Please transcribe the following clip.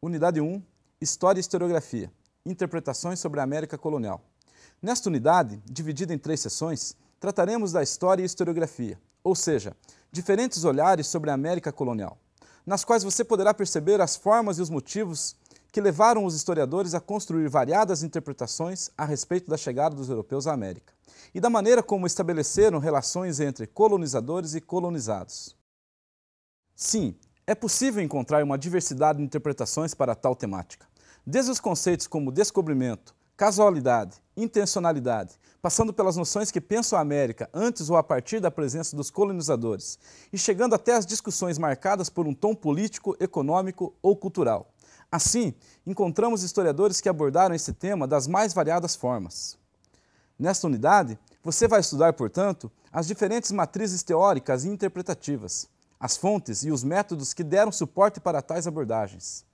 Unidade 1 História e Historiografia Interpretações sobre a América Colonial. Nesta unidade, dividida em três sessões, trataremos da história e historiografia, ou seja, diferentes olhares sobre a América colonial, nas quais você poderá perceber as formas e os motivos que levaram os historiadores a construir variadas interpretações a respeito da chegada dos europeus à América e da maneira como estabeleceram relações entre colonizadores e colonizados. Sim, é possível encontrar uma diversidade de interpretações para tal temática. Desde os conceitos como descobrimento, casualidade, intencionalidade, passando pelas noções que pensam a América antes ou a partir da presença dos colonizadores, e chegando até as discussões marcadas por um tom político, econômico ou cultural. Assim, encontramos historiadores que abordaram esse tema das mais variadas formas. Nesta unidade, você vai estudar, portanto, as diferentes matrizes teóricas e interpretativas, as fontes e os métodos que deram suporte para tais abordagens.